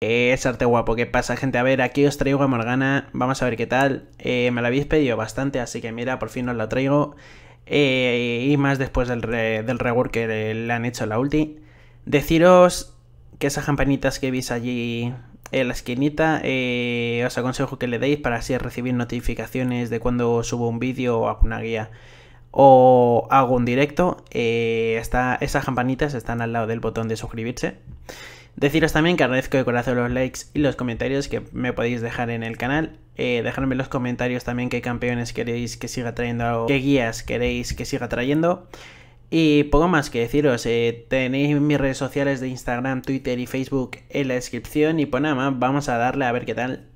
Es arte guapo, ¿qué pasa gente? A ver, aquí os traigo a Morgana, vamos a ver qué tal. Eh, me la habéis pedido bastante, así que mira, por fin os la traigo. Eh, y más después del, rework que le han hecho la ulti. Deciros que esas campanitas que veis allí en la esquinita, eh, os aconsejo que le deis para así recibir notificaciones de cuando subo un vídeo o una guía o hago un directo. Está, esas campanitas están al lado del botón de suscribirse. Deciros también que agradezco de corazón los likes y los comentarios que me podéis dejar en el canal. Eh, dejadme en los comentarios también qué campeones queréis que siga trayendo, qué guías queréis que siga trayendo. Y poco más que deciros, eh, tenéis mis redes sociales de Instagram, Twitter y Facebook en la descripción y pues nada más, vamos a darle a ver qué tal.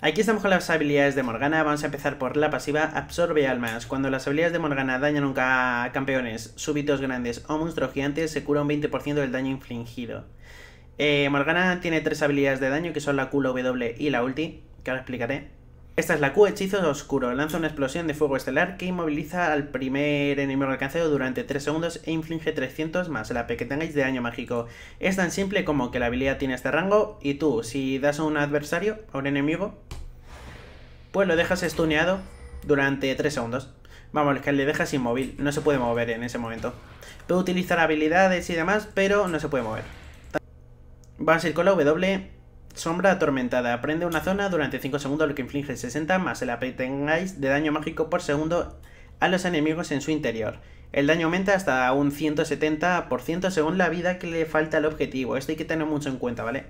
Aquí estamos con las habilidades de Morgana, vamos a empezar por la pasiva Absorbe Almas. Cuando las habilidades de Morgana dañan a campeones, súbitos grandes o monstruos gigantes, se cura un 20% del daño infligido. Eh, Morgana tiene tres habilidades de daño que son la Q, la W y la ulti, que ahora explicaré. Esta es la Q, hechizo oscuro. Lanza una explosión de fuego estelar que inmoviliza al primer enemigo alcanzado durante 3 segundos e inflige 300 más la AP que tengáis de daño mágico. Es tan simple como que la habilidad tiene este rango y tú, si das a un adversario, a un enemigo, pues lo dejas estuneado durante 3 segundos. Vamos, que le dejas inmóvil, no se puede mover en ese momento. Puede utilizar habilidades y demás, pero no se puede mover. Va a ir con la W. Sombra atormentada. Prende una zona durante 5 segundos, lo que inflige 60 más el AP de daño mágico por segundo a los enemigos en su interior. El daño aumenta hasta un 170% según la vida que le falta al objetivo. Esto hay que tener mucho en cuenta, ¿vale?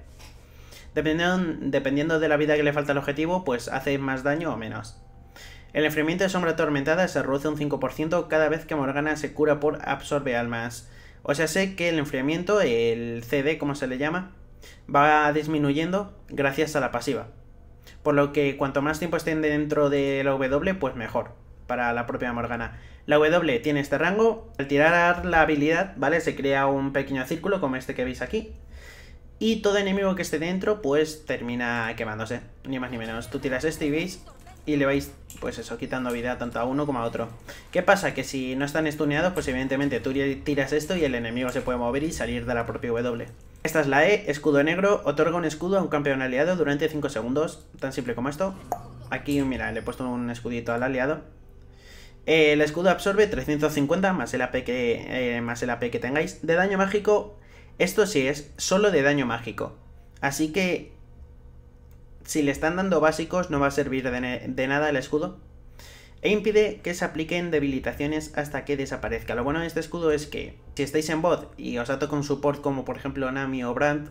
Dependiendo, dependiendo de la vida que le falta al objetivo, pues hace más daño o menos. El enfriamiento de sombra atormentada se reduce un 5% cada vez que Morgana se cura por absorbe almas. O sea, sé que el enfriamiento, el CD, como se le llama, va disminuyendo gracias a la pasiva. Por lo que cuanto más tiempo estén dentro de la W, pues mejor para la propia Morgana. La W tiene este rango, al tirar la habilidad, ¿vale? Se crea un pequeño círculo como este que veis aquí. Y todo enemigo que esté dentro, pues termina quemándose, ni más ni menos. Tú tiras este y veis, y le vais pues eso, quitando vida tanto a uno como a otro. ¿Qué pasa? Que si no están estuneados, pues evidentemente tú tiras esto y el enemigo se puede mover y salir de la propia W. Esta es la E, escudo negro, otorga un escudo a un campeón aliado durante 5 segundos, tan simple como esto. Aquí, mira, le he puesto un escudito al aliado. El escudo absorbe 350 más el AP que, eh, más el AP que tengáis de daño mágico. Esto sí es solo de daño mágico. Así que si le están dando básicos no va a servir de, nada el escudo. E impide que se apliquen debilitaciones hasta que desaparezca. Lo bueno de este escudo es que si estáis en bot y os ataca con support como por ejemplo Nami o Brand,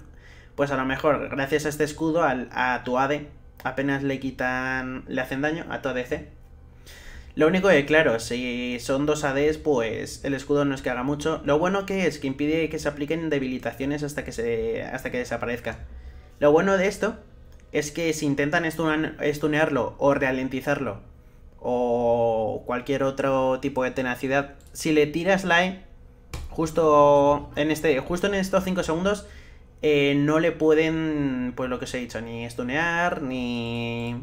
pues a lo mejor gracias a este escudo al, a tu AD apenas le quitan, le hacen daño a tu ADC. Lo único que claro, si son dos ADs pues el escudo no es que haga mucho. Lo bueno que es que impide que se apliquen debilitaciones hasta que, se, hasta que desaparezca. Lo bueno de esto es que si intentan stunearlo o ralentizarlo o cualquier otro tipo de tenacidad, si le tiras la E justo en este justo en estos 5 segundos eh, no le pueden, pues lo que os he dicho, ni stunear, ni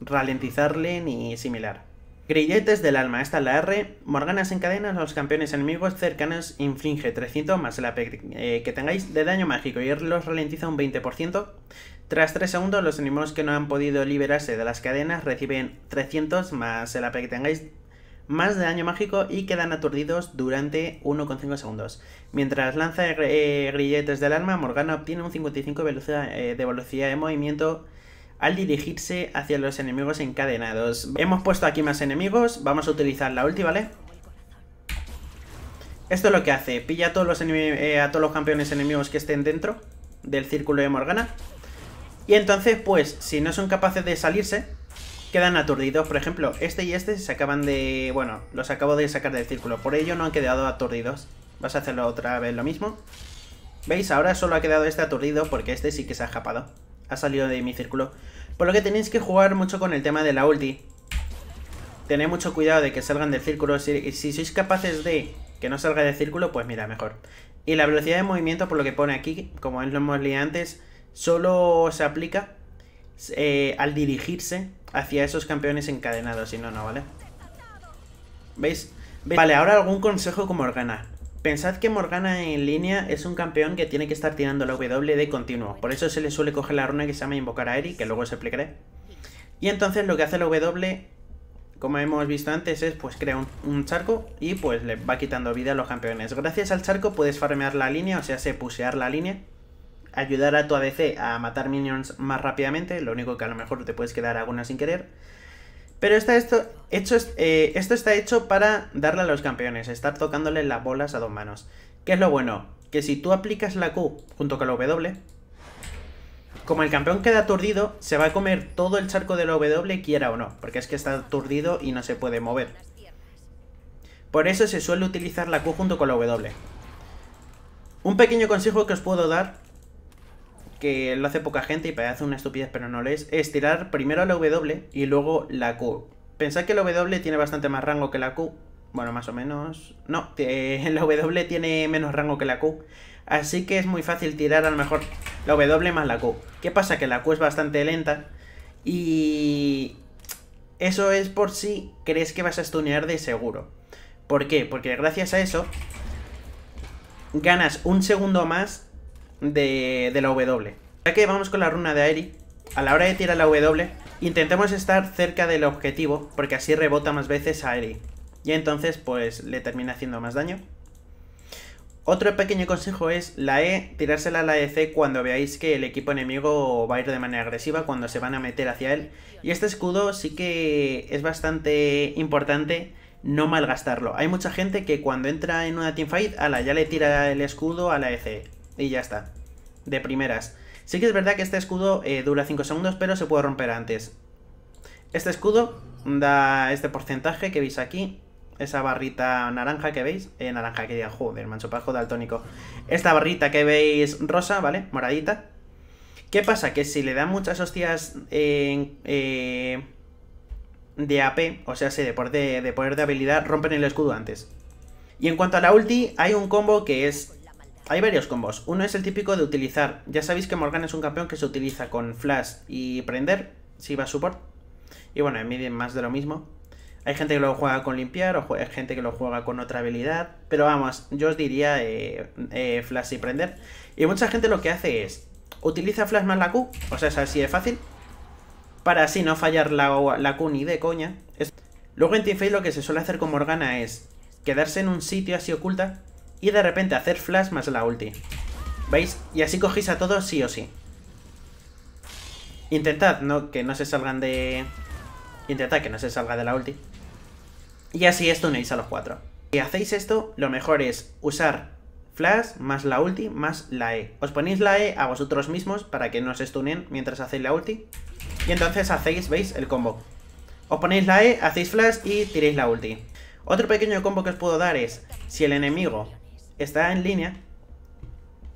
ralentizarle, ni similar. Grilletes del alma, esta es la R. Morganas en cadenas, los campeones enemigos cercanos inflige 300 más el AP e eh, que tengáis de daño mágico y los ralentiza un 20%. Tras 3 segundos, los enemigos que no han podido liberarse de las cadenas reciben 300 más el AP que tengáis más de daño mágico y quedan aturdidos durante 1,5 segundos. Mientras lanza eh, grilletes del alma, Morgana obtiene un 55 eh, de velocidad de movimiento al dirigirse hacia los enemigos encadenados. Hemos puesto aquí más enemigos, vamos a utilizar la ulti, ¿vale? Esto es lo que hace, pilla a todos los, eh, a todos los campeones enemigos que estén dentro del círculo de Morgana y entonces, pues, si no son capaces de salirse, quedan aturdidos. Por ejemplo, este y este se acaban de... Bueno, los acabo de sacar del círculo. Por ello no han quedado aturdidos. Vas a hacerlo otra vez lo mismo. ¿Veis? Ahora solo ha quedado este aturdido porque este sí que se ha escapado. Ha salido de mi círculo. Por lo que tenéis que jugar mucho con el tema de la ulti. Tened mucho cuidado de que salgan del círculo. Si, si sois capaces de que no salga del círculo, pues mira, mejor. Y la velocidad de movimiento, por lo que pone aquí, como lo hemos leído antes, solo se aplica eh, al dirigirse hacia esos campeones encadenados, si no, no, ¿vale? ¿Veis? Vale, ahora algún consejo con Morgana. Pensad que Morgana en línea es un campeón que tiene que estar tirando la W de continuo. Por eso se le suele coger la runa que se llama Invocar a Eri, que luego se aplicará Y entonces lo que hace la W, como hemos visto antes, es pues crea un, un charco y pues le va quitando vida a los campeones. Gracias al charco puedes farmear la línea, o sea, se pusear la línea ayudar a tu ADC a matar minions más rápidamente, lo único que a lo mejor te puedes quedar alguna sin querer. Pero está esto, hecho, eh, esto está hecho para darle a los campeones, estar tocándole las bolas a dos manos. ¿Qué es lo bueno? Que si tú aplicas la Q junto con la W, como el campeón queda aturdido, se va a comer todo el charco de la W, quiera o no, porque es que está aturdido y no se puede mover. Por eso se suele utilizar la Q junto con la W. Un pequeño consejo que os puedo dar que lo hace poca gente y parece una estupidez, pero no lo es, es tirar primero la W y luego la Q. Pensad que la W tiene bastante más rango que la Q. Bueno, más o menos... No, la W tiene menos rango que la Q. Así que es muy fácil tirar a lo mejor la W más la Q. ¿Qué pasa? Que la Q es bastante lenta y... Eso es por si crees que vas a stunear de seguro. ¿Por qué? Porque gracias a eso ganas un segundo más de, la W. Ya que vamos con la runa de Aeri, a la hora de tirar la W, intentemos estar cerca del objetivo, porque así rebota más veces a Aeri. Y entonces, pues, le termina haciendo más daño. Otro pequeño consejo es la E, tirársela a la EC cuando veáis que el equipo enemigo va a ir de manera agresiva, cuando se van a meter hacia él. Y este escudo sí que es bastante importante no malgastarlo. Hay mucha gente que cuando entra en una teamfight, a la ya le tira el escudo a la EC. Y ya está. De primeras. Sí que es verdad que este escudo eh, dura 5 segundos, pero se puede romper antes. Este escudo da este porcentaje que veis aquí. Esa barrita naranja que veis. Eh, naranja que diga, joder, mancho al tónico. Esta barrita que veis rosa, ¿vale? Moradita. ¿Qué pasa? Que si le dan muchas hostias eh, de AP, o sea, de de, de poder de habilidad, rompen el escudo antes. Y en cuanto a la ulti, hay un combo que es hay varios combos. Uno es el típico de utilizar. Ya sabéis que Morgan es un campeón que se utiliza con flash y prender, si va a support. Y bueno, en más de lo mismo. Hay gente que lo juega con limpiar, o hay gente que lo juega con otra habilidad. Pero vamos, yo os diría eh, eh, flash y prender. Y mucha gente lo que hace es, utiliza flash más la Q, o sea, es así de fácil. Para así no fallar la, la Q ni de coña. Luego en Teamfight lo que se suele hacer con Morgana es quedarse en un sitio así oculta y de repente hacer flash más la ulti. ¿Veis? Y así cogís a todos sí o sí. Intentad ¿no? que no se salgan de... Intentad que no se salga de la ulti. Y así estunéis a los cuatro. Si hacéis esto, lo mejor es usar flash más la ulti más la E. Os ponéis la E a vosotros mismos para que no se estunen mientras hacéis la ulti. Y entonces hacéis, ¿veis? El combo. Os ponéis la E, hacéis flash y tiréis la ulti. Otro pequeño combo que os puedo dar es, si el enemigo está en línea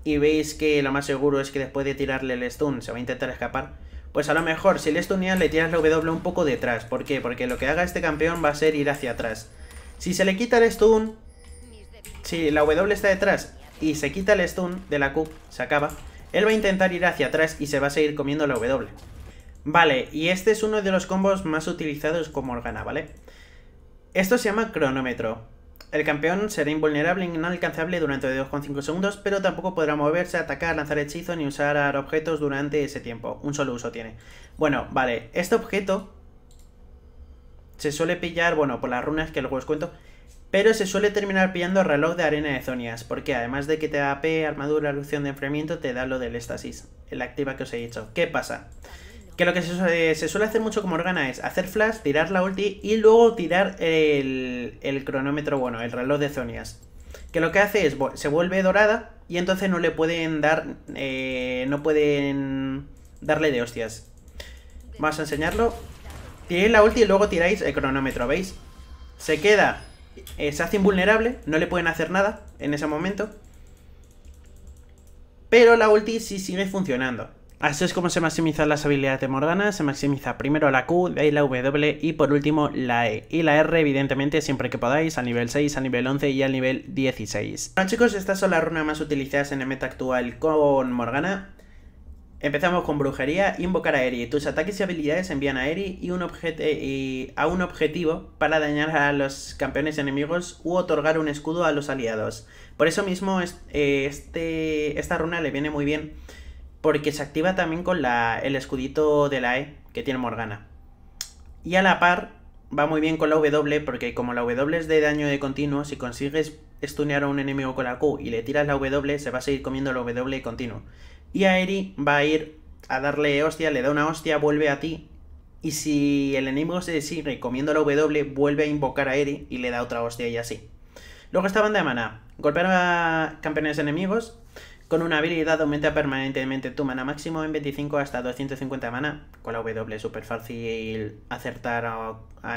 y veis que lo más seguro es que después de tirarle el stun se va a intentar escapar, pues a lo mejor si le stuneas le tiras la W un poco detrás. ¿Por qué? Porque lo que haga este campeón va a ser ir hacia atrás. Si se le quita el stun, si la W está detrás y se quita el stun de la Q, se acaba, él va a intentar ir hacia atrás y se va a seguir comiendo la W. Vale, y este es uno de los combos más utilizados como Organa, ¿vale? Esto se llama cronómetro. El campeón será invulnerable e inalcanzable durante 2,5 segundos, pero tampoco podrá moverse, atacar, lanzar hechizos ni usar objetos durante ese tiempo. Un solo uso tiene. Bueno, vale, este objeto se suele pillar, bueno, por las runas que luego os cuento, pero se suele terminar pillando el reloj de arena de Zonias, porque además de que te da AP, armadura, erupción de enfriamiento, te da lo del éxtasis, el activa que os he dicho. ¿Qué pasa? Que lo que se, suele hacer mucho como Organa es hacer flash, tirar la ulti y luego tirar el, cronómetro, bueno, el reloj de Zonias. Que lo que hace es, se vuelve dorada y entonces no le pueden dar, eh, no pueden darle de hostias. Vamos a enseñarlo. Tiréis la ulti y luego tiráis el cronómetro, ¿veis? Se queda, eh, se hace invulnerable, no le pueden hacer nada en ese momento. Pero la ulti sí sigue funcionando. Así es como se maximizan las habilidades de Morgana, se maximiza primero la Q, de ahí la W y por último la E. Y la R evidentemente siempre que podáis, A nivel 6, a nivel 11 y al nivel 16. Bueno chicos, estas son las runas más utilizadas en el meta actual con Morgana. Empezamos con brujería, invocar a Eri. Tus ataques y habilidades envían a Eri y, un eh, a un objetivo para dañar a los campeones enemigos u otorgar un escudo a los aliados. Por eso mismo eh, este, esta runa le viene muy bien porque se activa también con el escudito de la E que tiene Morgana. Y a la par va muy bien con la W porque como la W es de daño de continuo, si consigues stunear a un enemigo con la Q y le tiras la W, se va a seguir comiendo la W continuo. Y a Eri va a ir a darle hostia, le da una hostia, vuelve a ti. Y si el enemigo se sigue comiendo la W, vuelve a invocar a Eri y le da otra hostia y así. Luego esta banda de mana. Golpear a campeones enemigos con una habilidad aumenta permanentemente tu mana máximo en 25 hasta 250 mana. Con la W super súper fácil acertar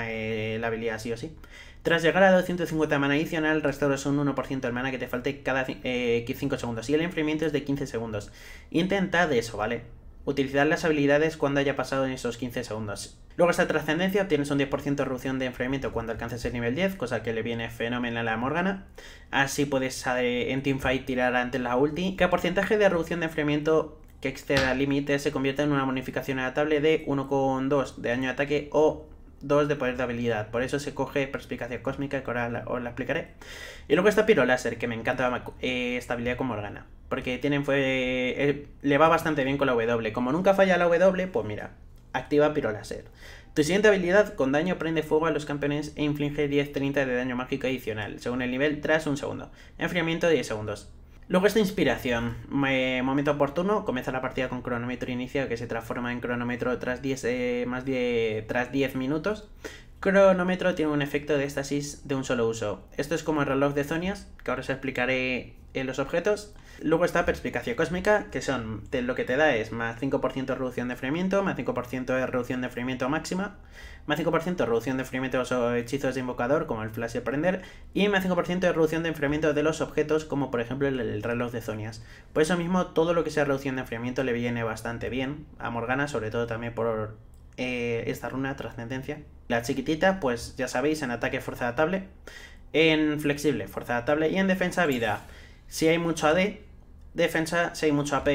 eh, la habilidad sí o sí. Tras llegar a 250 mana adicional, restauras un 1% de mana que te falte cada 5 eh, segundos y el enfriamiento es de 15 segundos. Intentad eso, ¿vale? Utilizad las habilidades cuando haya pasado en esos 15 segundos. Luego está trascendencia obtienes un 10% de reducción de enfriamiento cuando alcances el nivel 10, cosa que le viene fenomenal a Morgana. Así puedes eh, en teamfight tirar antes la ulti. Que porcentaje de reducción de enfriamiento que exceda el límite se convierte en una bonificación adaptable de 1,2 de daño de ataque o 2 de poder de habilidad. Por eso se coge perspicacia cósmica, que ahora os la explicaré. Y luego está Piro Láser, que me encanta eh, estabilidad estabilidad con Morgana. Porque tienen eh, le va bastante bien con la W. Como nunca falla la W, pues mira, activa Pirolaser. Tu siguiente habilidad con daño prende fuego a los campeones e inflige 10-30 de daño mágico adicional, según el nivel, tras un segundo. Enfriamiento 10 segundos. Luego esta inspiración. momento oportuno, comienza la partida con cronómetro inicial que se transforma en cronómetro tras 10, eh, más tras 10 minutos. Cronómetro tiene un efecto de éxtasis de un solo uso. Esto es como el reloj de Zonias, que ahora os explicaré en eh, los objetos. Luego está perspicacia cósmica, que son lo que te da es más 5% de reducción de enfriamiento, más 5% de reducción de enfriamiento máxima, más 5% de reducción de enfriamiento los hechizos de invocador, como el flash de prender, y más 5% de reducción de enfriamiento de los objetos, como por ejemplo el, reloj de Zonias. Por eso mismo, todo lo que sea reducción de enfriamiento le viene bastante bien a Morgana, sobre todo también por eh, esta runa trascendencia. La chiquitita, pues ya sabéis, en ataque fuerza adaptable, en flexible fuerza adaptable y en defensa vida. Si hay mucho AD, Defensa hay mucho AP.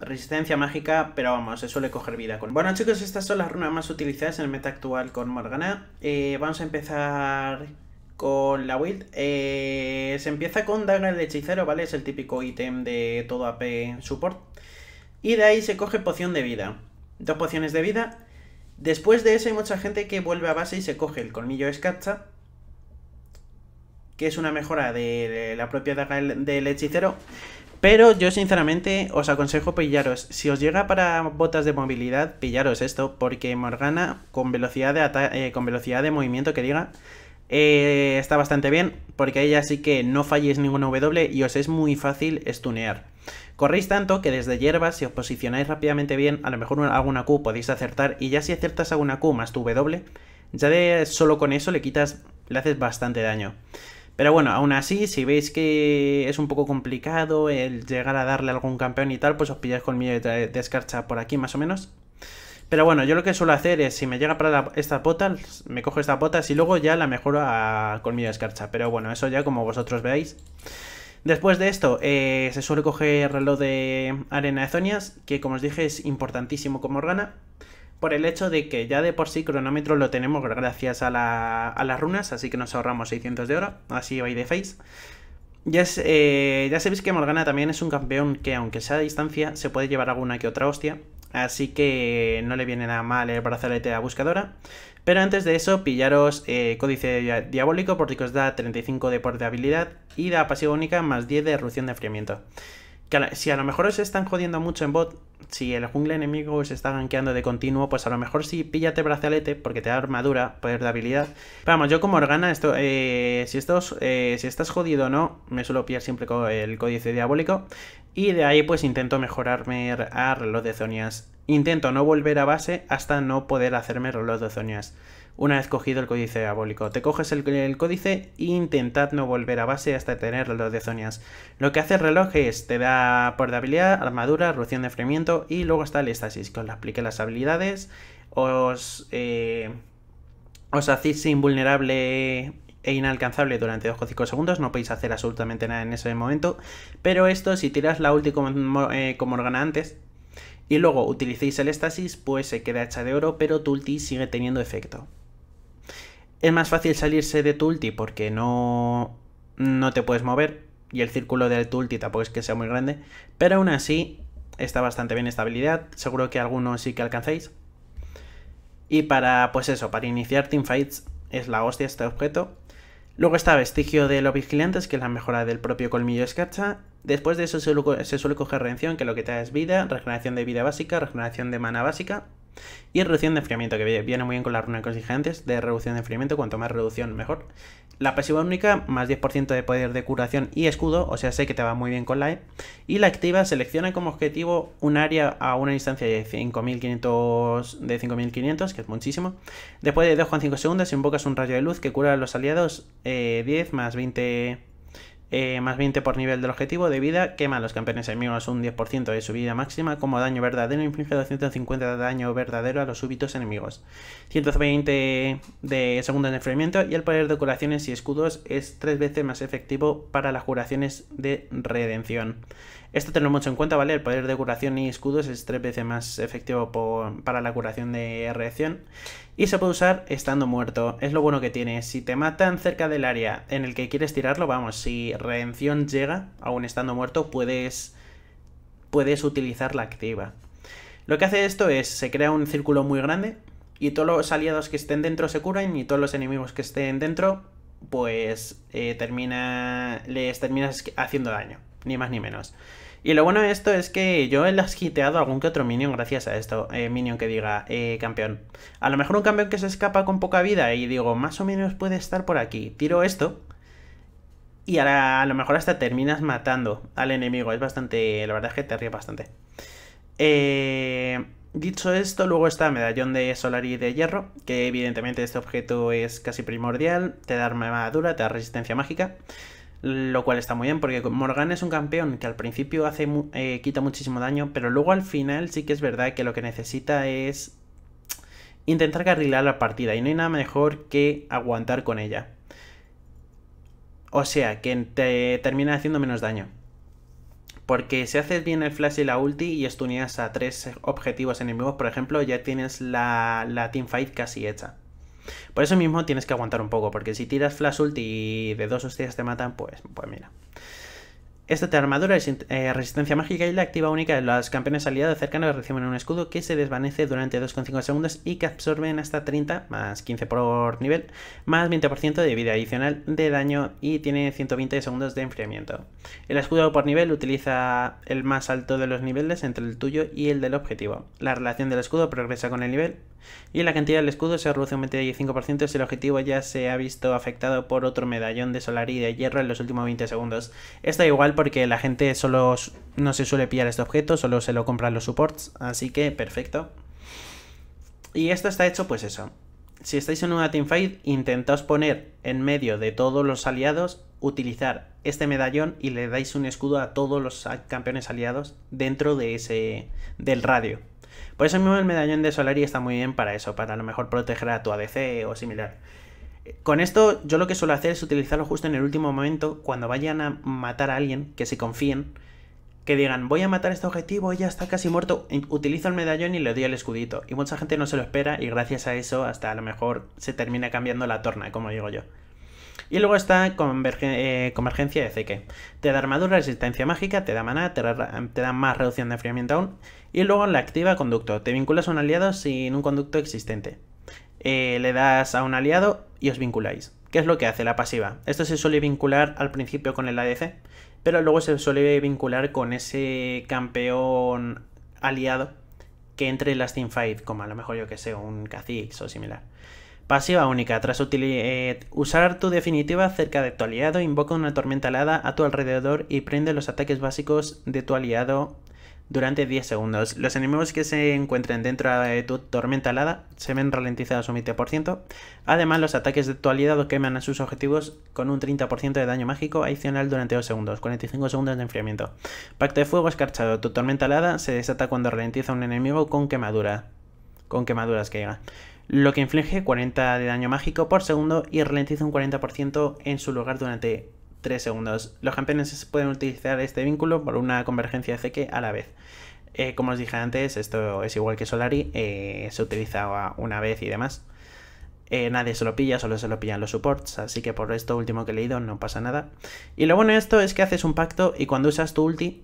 Resistencia mágica, pero vamos, se suele coger vida con... Bueno chicos, estas son las runas más utilizadas en el meta actual con Morgana. Eh, vamos a empezar con la build. Eh, se empieza con Daga el Hechicero, ¿vale? Es el típico ítem de todo AP support. Y de ahí se coge poción de vida. Dos pociones de vida. Después de eso hay mucha gente que vuelve a base y se coge el colmillo escacha. Que es una mejora de la propia daga del hechicero. Pero yo sinceramente os aconsejo pillaros, si os llega para botas de movilidad, pillaros esto, porque Morgana con velocidad de, eh, con velocidad de movimiento que diga, eh, está bastante bien, porque ella sí que no falléis ninguna W y os es muy fácil estunear. Corréis tanto que desde hierbas, si os posicionáis rápidamente bien, a lo mejor alguna Q podéis acertar, y ya si acertas alguna Q más tu W, ya de solo con eso le quitas, le haces bastante daño. Pero bueno, aún así, si veis que es un poco complicado el llegar a darle algún campeón y tal, pues os pilláis con de, de escarcha por aquí más o menos. Pero bueno, yo lo que suelo hacer es, si me llega para esta estas botas, me cojo estas botas y luego ya la mejoro a colmillo de escarcha. Pero bueno, eso ya como vosotros veáis. Después de esto, eh, se suele coger reloj de arena de zonias, que como os dije es importantísimo como organa por el hecho de que ya de por sí cronómetro lo tenemos gracias a, las runas, así que nos ahorramos 600 de oro, así hoy de face. Ya, eh, ya sabéis que Morgana también es un campeón que aunque sea a distancia se puede llevar alguna que otra hostia, así que no le viene nada mal el brazalete a buscadora. Pero antes de eso, pillaros eh, Códice Diabólico porque os da 35 de por habilidad y da pasiva única más 10 de erupción de enfriamiento si a lo mejor os están jodiendo mucho en bot, si el jungle enemigo se está gankeando de continuo, pues a lo mejor sí píllate brazalete porque te da armadura, poder de habilidad. vamos, yo como organa, esto, eh, si, eh, si estás jodido o no, me suelo pillar siempre con el códice diabólico. Y de ahí pues intento mejorarme a los de zonias. Intento no volver a base hasta no poder hacerme los de zonias. Una vez cogido el códice diabólico, te coges el, códice e intentad no volver a base hasta tener los Zonias. Lo que hace el reloj es, te da por debilidad armadura, reducción de Fremiento y luego está el Éstasis. que os aplique las habilidades, eh, os, hacéis invulnerable e inalcanzable durante o 5 segundos, no podéis hacer absolutamente nada en ese momento, pero esto si tiras la ulti como, eh, organa antes y luego utilicéis el Éstasis, pues se queda hecha de oro, pero tu ulti sigue teniendo efecto. Es más fácil salirse de tu ulti porque no, no te puedes mover y el círculo del tu ulti tampoco es que sea muy grande, pero aún así está bastante bien esta habilidad, seguro que algunos sí que alcancéis. Y para, pues eso, para iniciar teamfights es la hostia este objeto. Luego está Vestigio de los Vigilantes, que es la mejora del propio Colmillo Escarcha. Después de eso se, suele coger Redención, que lo que te da es vida, regeneración de vida básica, regeneración de mana básica. Y reducción de enfriamiento, que viene muy bien con las runas antes. de reducción de enfriamiento, cuanto más reducción mejor. La pasiva única, más 10% de poder de curación y escudo, o sea, sé que te va muy bien con la E. Y la activa selecciona como objetivo un área a una distancia de 5500, de 5500 que es muchísimo. Después de 2,5 segundos invocas un rayo de luz que cura a los aliados 10 eh, más 20 eh, más 20 por nivel del objetivo de vida, quema a los campeones enemigos un 10% de su vida máxima como daño verdadero, inflige 250 de daño verdadero a los súbitos enemigos, 120 de segundo de enfriamiento y el poder de curaciones y escudos es tres veces más efectivo para las curaciones de redención. Esto tenerlo mucho en cuenta, ¿vale? El poder de curación y escudos es tres veces más efectivo para la curación de reacción. Y se puede usar estando muerto. Es lo bueno que tiene. Si te matan cerca del área en el que quieres tirarlo, vamos, si redención llega, aún estando muerto, puedes, puedes utilizar la activa. Lo que hace esto es, se crea un círculo muy grande y todos los aliados que estén dentro se curan y todos los enemigos que estén dentro, pues eh, termina, les terminas haciendo daño, ni más ni menos. Y lo bueno de esto es que yo he a algún que otro minion gracias a esto, eh, minion que diga eh, campeón. A lo mejor un campeón que se escapa con poca vida y digo, más o menos puede estar por aquí. Tiro esto y ahora a lo mejor hasta terminas matando al enemigo. Es bastante, la verdad es que te ríe bastante. Eh, dicho esto, luego está medallón de solar y de hierro, que evidentemente este objeto es casi primordial, te da armadura, te da resistencia mágica lo cual está muy bien, porque Morgan es un campeón que al principio hace eh, quita muchísimo daño, pero luego al final sí que es verdad que lo que necesita es intentar carrilar la partida, y no hay nada mejor que aguantar con ella. O sea, que te termina haciendo menos daño. Porque si haces bien el flash y la ulti y estuneas a tres objetivos enemigos, por ejemplo, ya tienes la, la teamfight casi hecha. Por eso mismo tienes que aguantar un poco, porque si tiras flash ult y de dos hostias te matan, pues, pues mira. Esta armadura es eh, resistencia mágica y la activa única de los campeones aliados cercanos reciben un escudo que se desvanece durante 2,5 segundos y que absorben hasta 30 más 15 por nivel más 20% de vida adicional de daño y tiene 120 segundos de enfriamiento. El escudo por nivel utiliza el más alto de los niveles entre el tuyo y el del objetivo. La relación del escudo progresa con el nivel y la cantidad del escudo se reduce un 25% si el objetivo ya se ha visto afectado por otro medallón de solar y de hierro en los últimos 20 segundos. Esta igual porque la gente solo no se suele pillar este objeto, solo se lo compran los supports, así que perfecto. Y esto está hecho pues eso. Si estáis en una teamfight, intentaos poner en medio de todos los aliados, utilizar este medallón y le dais un escudo a todos los campeones aliados dentro de ese del radio. Por eso mismo el medallón de Solari está muy bien para eso, para a lo mejor proteger a tu ADC o similar. Con esto yo lo que suelo hacer es utilizarlo justo en el último momento, cuando vayan a matar a alguien, que se confíen, que digan, voy a matar a este objetivo, ya está casi muerto, utilizo el medallón y le doy el escudito. Y mucha gente no se lo espera y gracias a eso hasta a lo mejor se termina cambiando la torna, como digo yo. Y luego está eh, Convergencia de Zeke. Te da armadura, resistencia mágica, te da maná, te, te da más reducción de enfriamiento aún. Y luego la activa conducto. Te vinculas a un aliado sin un conducto existente. Eh, le das a un aliado y os vinculáis. ¿Qué es lo que hace la pasiva? Esto se suele vincular al principio con el ADC, pero luego se suele vincular con ese campeón aliado que entre en las Fight, como a lo mejor yo que sé, un Kha'Zix o similar. Pasiva única. Tras eh, usar tu definitiva cerca de tu aliado, invoca una tormenta alada a tu alrededor y prende los ataques básicos de tu aliado durante 10 segundos. Los enemigos que se encuentren dentro de tu tormenta alada se ven ralentizados un 20%. Además, los ataques de tu aliado queman a sus objetivos con un 30% de daño mágico adicional durante 2 segundos, 45 segundos de enfriamiento. Pacto de fuego escarchado. Tu tormenta alada se desata cuando ralentiza a un enemigo con quemadura. Con quemaduras que llega lo que inflige 40 de daño mágico por segundo y ralentiza un 40% en su lugar durante 3 segundos. Los campeones pueden utilizar este vínculo por una convergencia de CK a la vez. Eh, como os dije antes, esto es igual que Solari, eh, se utiliza una vez y demás. Eh, nadie se lo pilla, solo se lo pillan los supports, así que por esto último que he leído no pasa nada. Y lo bueno de esto es que haces un pacto y cuando usas tu ulti,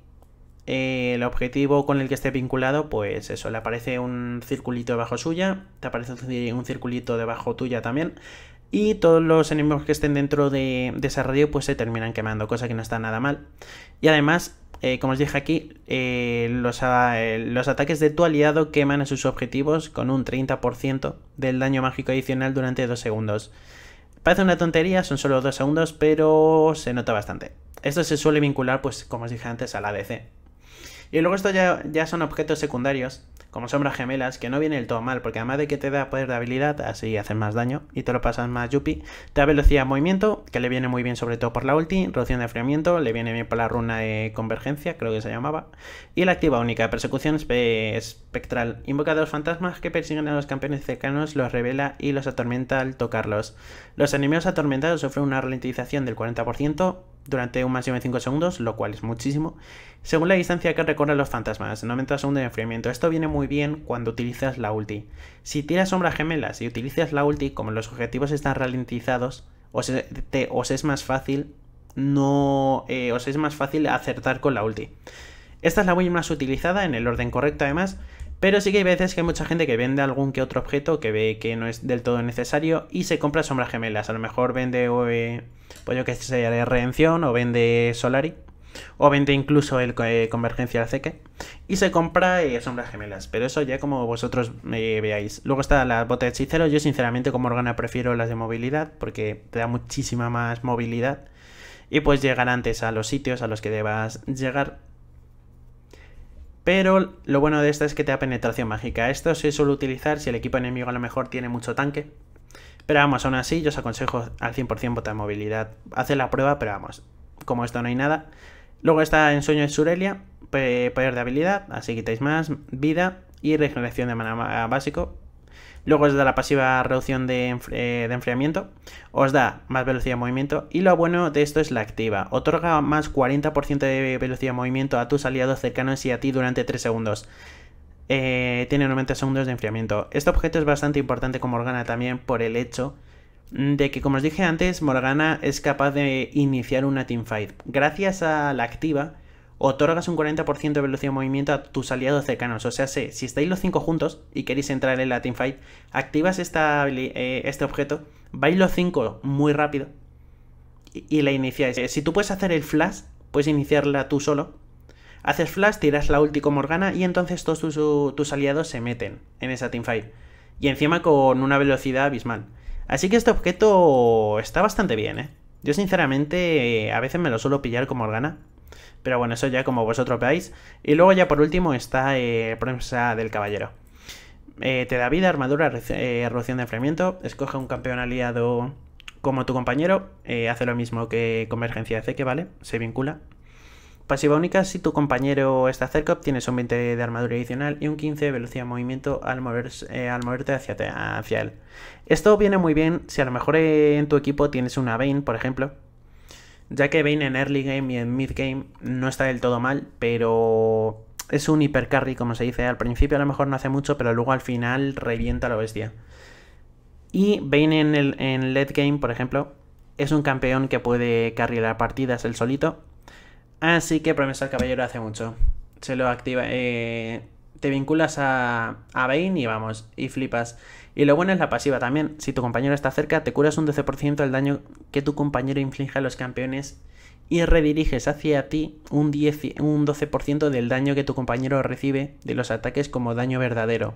el objetivo con el que esté vinculado, pues eso, le aparece un circulito debajo suya, te aparece un circulito debajo tuya también, y todos los enemigos que estén dentro de, desarrollo radio pues se terminan quemando, cosa que no está nada mal. Y además, eh, como os dije aquí, eh, los, los, ataques de tu aliado queman a sus objetivos con un 30% del daño mágico adicional durante 2 segundos. Parece una tontería, son solo 2 segundos, pero se nota bastante. Esto se suele vincular, pues como os dije antes, a la DC. Y luego esto ya, ya son objetos secundarios, como sombras gemelas, que no viene del todo mal, porque además de que te da poder de habilidad, así haces más daño y te lo pasas más yuppie, te da velocidad de movimiento, que le viene muy bien sobre todo por la ulti, reducción de enfriamiento, le viene bien por la runa de convergencia, creo que se llamaba, y la activa única, persecución espectral, invoca a dos fantasmas que persiguen a los campeones cercanos, los revela y los atormenta al tocarlos. Los enemigos atormentados sufren una ralentización del 40%, durante un máximo de 5 segundos, lo cual es muchísimo, según la distancia que recorren los fantasmas, 90 segundos de enfriamiento. Esto viene muy bien cuando utilizas la ulti. Si tiras sombras gemelas y utilizas la ulti, como los objetivos están ralentizados, os, es, más fácil no eh, os es más fácil acertar con la ulti. Esta es la muy más utilizada, en el orden correcto además, pero sí que hay veces que hay mucha gente que vende algún que otro objeto que ve que no es del todo necesario y se compra sombras gemelas. A lo mejor vende, eh, pues yo que sé, Redención o vende Solari. O vende incluso el eh, Convergencia Aceque. Y se compra eh, sombras gemelas. Pero eso ya como vosotros eh, veáis. Luego está la bota de hechicero. Yo sinceramente como Organa prefiero las de movilidad. Porque te da muchísima más movilidad. Y pues llegar antes a los sitios a los que debas llegar. Pero lo bueno de esta es que te da penetración mágica. Esto se suele utilizar si el equipo enemigo a lo mejor tiene mucho tanque. Pero vamos, aún así yo os aconsejo al 100% botar movilidad. hace la prueba, pero vamos, como esto no hay nada. Luego está en sueño de Surelia, poder de habilidad, así quitáis más, vida y regeneración de mana ah, básico, Luego os da la pasiva reducción eh, de, enfriamiento, os da más velocidad de movimiento y lo bueno de esto es la activa. Otorga más 40% de velocidad de movimiento a tus aliados cercanos y a ti durante 3 segundos. Eh, tiene 90 segundos de enfriamiento. Este objeto es bastante importante con Morgana también por el hecho de que, como os dije antes, Morgana es capaz de iniciar una teamfight. Gracias a la activa, otorgas un 40% de velocidad de movimiento a tus aliados cercanos. O sea, si, estáis los 5 juntos y queréis entrar en la teamfight, activas eh, este objeto, vais los 5 muy rápido y, la iniciáis. Eh, si tú puedes hacer el flash, puedes iniciarla tú solo. Haces flash, tiras la ulti Morgana y entonces todos tus, aliados se meten en esa teamfight. Y encima con una velocidad abismal. Así que este objeto está bastante bien, ¿eh? Yo sinceramente eh, a veces me lo suelo pillar como Morgana pero bueno, eso ya como vosotros veáis. Y luego ya por último está eh, Promesa del Caballero. Eh, te da vida, armadura, eh, reducción de enfriamiento. Escoge un campeón aliado como tu compañero. Eh, hace lo mismo que Convergencia de que ¿vale? Se vincula. Pasiva única, si tu compañero está cerca, obtienes un 20 de armadura adicional y un 15 de velocidad de movimiento al, moverte hacia, hacia él. Esto viene muy bien si a lo mejor en tu equipo tienes una Vayne, por ejemplo, ya que Vayne en early game y en mid game no está del todo mal, pero es un hipercarry, como se dice. Al principio a lo mejor no hace mucho, pero luego al final revienta la bestia. Y Vayne en, el, en late game, por ejemplo, es un campeón que puede carrilar partidas el solito. Así que promesa al caballero hace mucho. Se lo activa. Eh, te vinculas a, a Bane y vamos, y flipas. Y lo bueno es la pasiva también. Si tu compañero está cerca, te curas un 12% del daño que tu compañero inflige a los campeones y rediriges hacia ti un, 12% del daño que tu compañero recibe de los ataques como daño verdadero.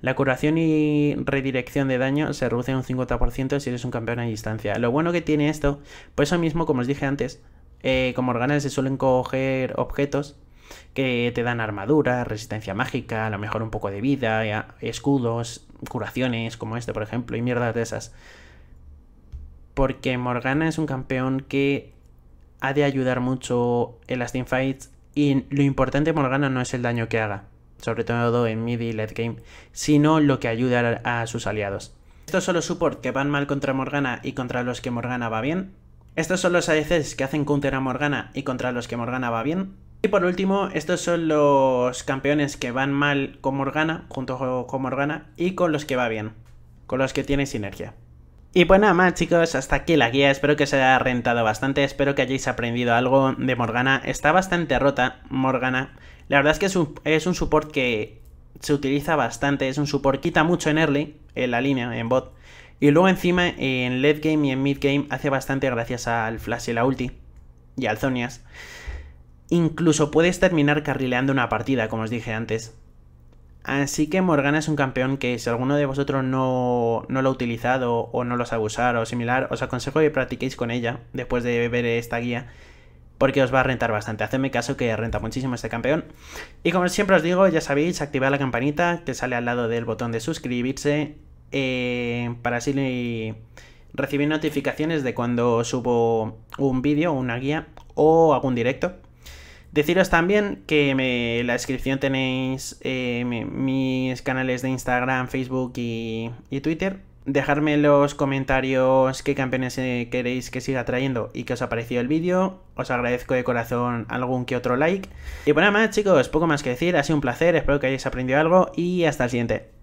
La curación y redirección de daño se reduce un 50% si eres un campeón a distancia. Lo bueno que tiene esto, pues eso mismo, como os dije antes, eh, como organes se suelen coger objetos que te dan armadura, resistencia mágica, a lo mejor un poco de vida, eh, escudos, curaciones como este, por ejemplo, y mierdas de esas. Porque Morgana es un campeón que ha de ayudar mucho en las teamfights y lo importante de Morgana no es el daño que haga, sobre todo en mid y late game, sino lo que ayuda a sus aliados. Estos son los support que van mal contra Morgana y contra los que Morgana va bien. Estos son los ADCs que hacen counter a Morgana y contra los que Morgana va bien. Y por último, estos son los campeones que van mal con Morgana, junto con Morgana, y con los que va bien, con los que tiene sinergia. Y pues nada más chicos, hasta aquí la guía, espero que os haya rentado bastante, espero que hayáis aprendido algo de Morgana, está bastante rota Morgana, la verdad es que es un, support que se utiliza bastante, es un support quita mucho en early, en la línea, en bot, y luego encima en late game y en mid game hace bastante gracias al flash y la ulti, y al Zonias. Incluso puedes terminar carrileando una partida, como os dije antes. Así que Morgana es un campeón que si alguno de vosotros no, no lo ha utilizado o no lo sabe usar o similar, os aconsejo que practiquéis con ella después de ver esta guía, porque os va a rentar bastante. Hacedme caso que renta muchísimo este campeón. Y como siempre os digo, ya sabéis, activad la campanita que sale al lado del botón de suscribirse eh, para así recibir notificaciones de cuando subo un vídeo, una guía o algún directo. Deciros también que en la descripción tenéis eh, mis canales de Instagram, Facebook y, Twitter. Dejarme los comentarios qué campeones eh, queréis que siga trayendo y qué os ha parecido el vídeo. Os agradezco de corazón algún que otro like. Y bueno, pues nada más chicos, poco más que decir. Ha sido un placer, espero que hayáis aprendido algo y hasta el siguiente.